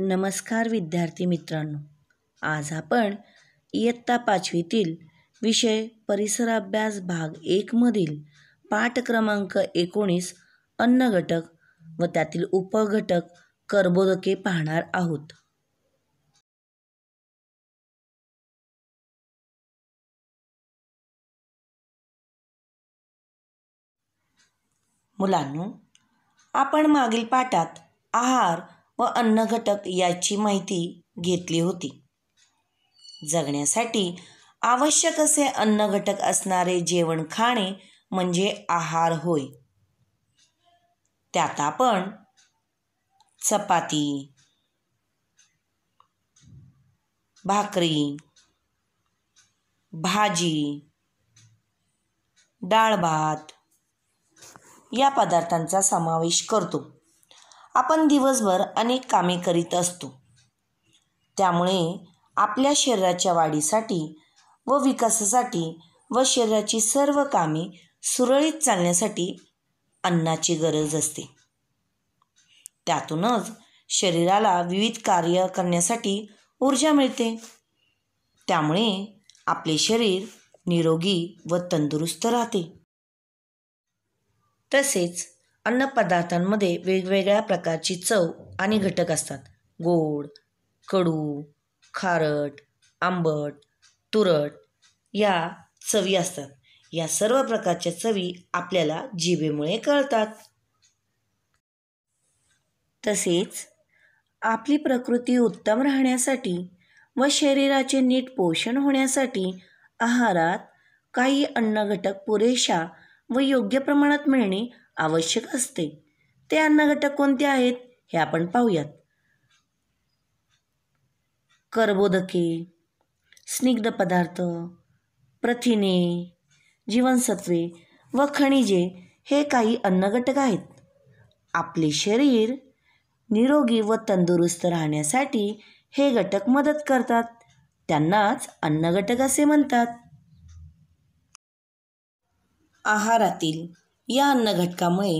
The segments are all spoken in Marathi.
नमस्कार विद्यार्थी मित्रांनो आज आपण इयत्ता पाचवीतील विषय परिसराभ्यास भाग एकमधील पाठ क्रमांक एकोणीस अन्न घटक व त्यातील उपघटक कर्बोदके पाहणार आहोत मुलांनो आपण मागील पाठात आहार व अन्न घटक याची माहिती घेतली होती जगण्यासाठी आवश्यक असे अन्न घटक असणारे जेवण खाणे म्हणजे आहार होय त्यात आपण चपाती भाकरी भाजी डाळ भात या पदार्थांचा समावेश करतो आपण दिवसभर अनेक कामे करीत असतो त्यामुळे आपल्या शरीराच्या वाढीसाठी व विकासासाठी व शरीराची सर्व कामे सुरळीत चालण्यासाठी अन्नाची गरज असते त्यातूनच शरीराला विविध कार्य करण्यासाठी ऊर्जा मिळते त्यामुळे आपले शरीर निरोगी व तंदुरुस्त राहते तसेच अन्नपदार्थांमध्ये वेगवेगळ्या प्रकारची चव आणि घटक असतात गोड कडू खारट आंबट तुरट या चवी असतात या सर्व प्रकारच्या चवी आपल्याला जिभेमुळे कळतात तसेच आपली प्रकृती उत्तम राहण्यासाठी व शरीराचे नीट पोषण होण्यासाठी आहारात काही अन्न घटक पुरेशा व योग्य प्रमाणात मिळणे आवश्यक असते ते अन्न घटक कोणते आहेत हे आपण पाहूयात कर्बोदके स्निग्ध पदार्थ प्रथिने जीवनसत्वे व खनिजे हे काही अन्न घटक आहेत आपले शरीर निरोगी व तंदुरुस्त राहण्यासाठी हे घटक मदत करतात त्यांनाच अन्न घटक असे म्हणतात आहारातील या अन्न अन्नघटकामुळे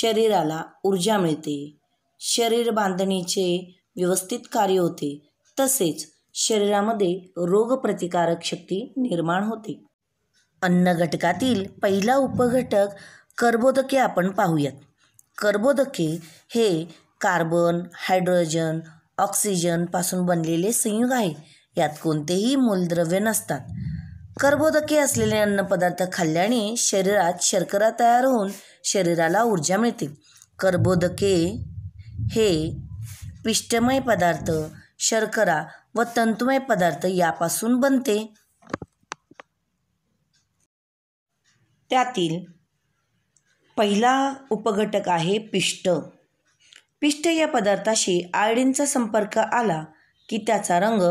शरीराला ऊर्जा मिळते शरीर बांधणीचे व्यवस्थित कार्य होते तसेच शरीरामध्ये रोगप्रतिकारक शक्ती निर्माण होते अन्न घटकातील पहिला उपघटक कर्बोदके आपण पाहूयात कर्बोदके हे कार्बन हायड्रोजन ऑक्सिजनपासून बनलेले संयुग आहे यात कोणतेही मूलद्रव्य नसतात कर्बोदके असलेले अन्नपदार्थ खाल्ल्याने शरीरात शर्करा तयार होऊन शरीराला ऊर्जा मिळते कर्बोदके हे पिष्टमय पदार्थ शर्करा व तंतुमय पदार्थ यापासून बनते त्यातील पहिला उपघटक आहे पिष्ट पिष्ट या पदार्थाशी आयडीनचा संपर्क आला की त्याचा रंग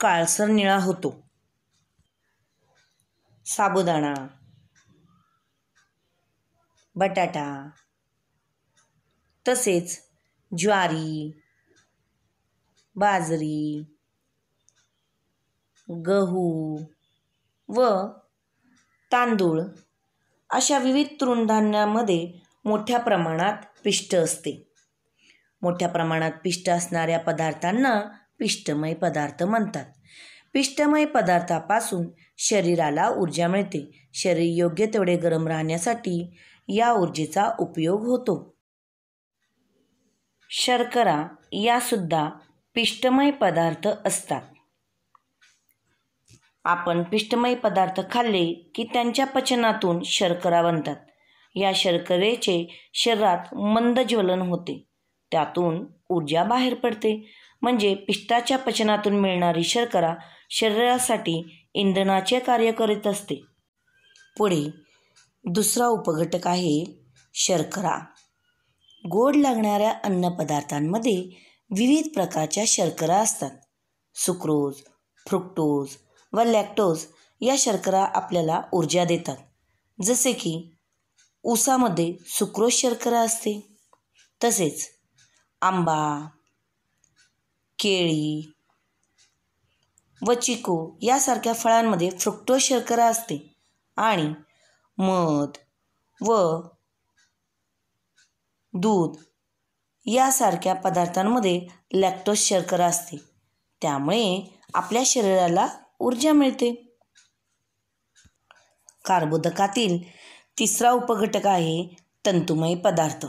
काळसर निळा होतो साबुदाणा बटाटा तसेच ज्वारी बाजरी गहू व तांदूळ अशा विविध तृणधान्यामध्ये मोठ्या प्रमाणात पिष्ट असते मोठ्या प्रमाणात पिष्ट असणाऱ्या पदार्थांना पिष्टमय पदार्थ म्हणतात पिष्टमय पदार्थापासून शरीराला ऊर्जा मिळते शरीर योग्य तेवढे गरम राहण्यासाठी या ऊर्जेचा उपयोग होतो शर्करा सुद्धा पिष्टमय पदार्थ असतात आपण पिष्टमय पदार्थ खाल्ले की त्यांच्या पचनातून शर्करा बनतात या शर्करेचे शरीरात मंद ज्वलन होते त्यातून ऊर्जा बाहेर पडते म्हणजे पिष्टाच्या पचनातून मिळणारी शर्करा शरीरासाठी इंधनाचे कार्य करीत असते पुढे दुसरा उपघटक आहे शर्करा गोड लागणाऱ्या अन्नपदार्थांमध्ये विविध प्रकारच्या शर्करा असतात सुक्रोज फ्रुक्टोज व लॅक्टोज या शर्करा आपल्याला ऊर्जा देतात जसे की ऊसामध्ये सुक्रोज शर्करा असते तसेच आंबा केळी व चिकू यासारख्या फळांमध्ये फ्रुक्टो शर्करा असते आणि मध व दूध यासारख्या पदार्थांमध्ये लॅक्टोज शर्करा असते त्यामुळे आपल्या शरीराला ऊर्जा मिळते कार्बोदकातील तिसरा उपघटक आहे तंतुमय पदार्थ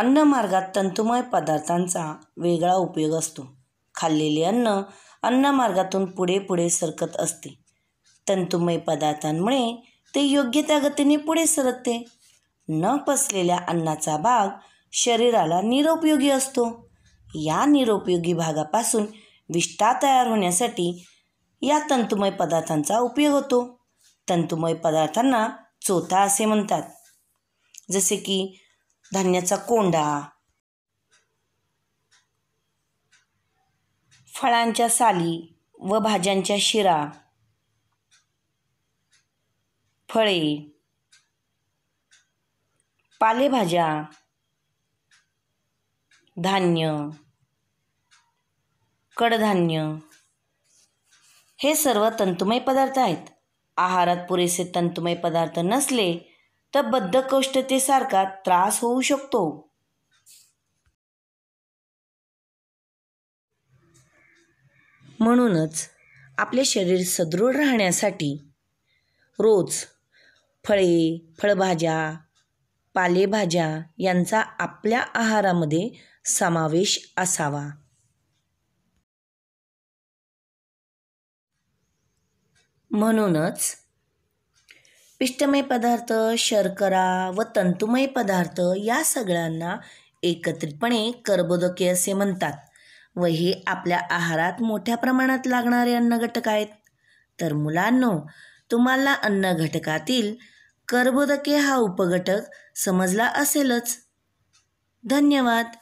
अन्नमार्गात तंतुमय पदार्थांचा वेगळा उपयोग असतो खाल्लेले अन्न अन्नमार्गातून पुढे पुढे सरकत असते तंतुमय पदार्थांमुळे ते योग्य त्या गतीने पुढे सरकते न पसलेल्या अन्नाचा भाग शरीराला निरुपयोगी असतो या निरुपयोगी भागापासून विष्ठा तयार होण्यासाठी या तंतुमय पदार्थांचा उपयोग होतो तंतुमय पदार्थांना चोथा असे म्हणतात जसे की धान्याचा कोंडा फळांच्या साली व भाज्यांच्या शिरा फळे पालेभाज्या धान्य कडधान्य हे सर्व तंतुमय पदार्थ आहेत आहारात पुरेसे तंतुमय पदार्थ नसले तर बद्धकोष्ठतेसारखा त्रास होऊ शकतो म्हणूनच आपले शरीर सदृढ राहण्यासाठी रोज फळे फळभाज्या पालेभाज्या यांचा आपल्या आहारामध्ये समावेश असावा म्हणूनच पिष्टमय पदार्थ शर्करा व तंतुमय पदार्थ या सगळ्यांना एकत्रितपणे कर्बोदके असे म्हणतात व हे आपल्या आहारात मोठ्या प्रमाणात लागणारे अन्नघटक आहेत तर मुलांनो तुम्हाला अन्न घटकातील कर्बोदके हा उपघटक समजला असेलच धन्यवाद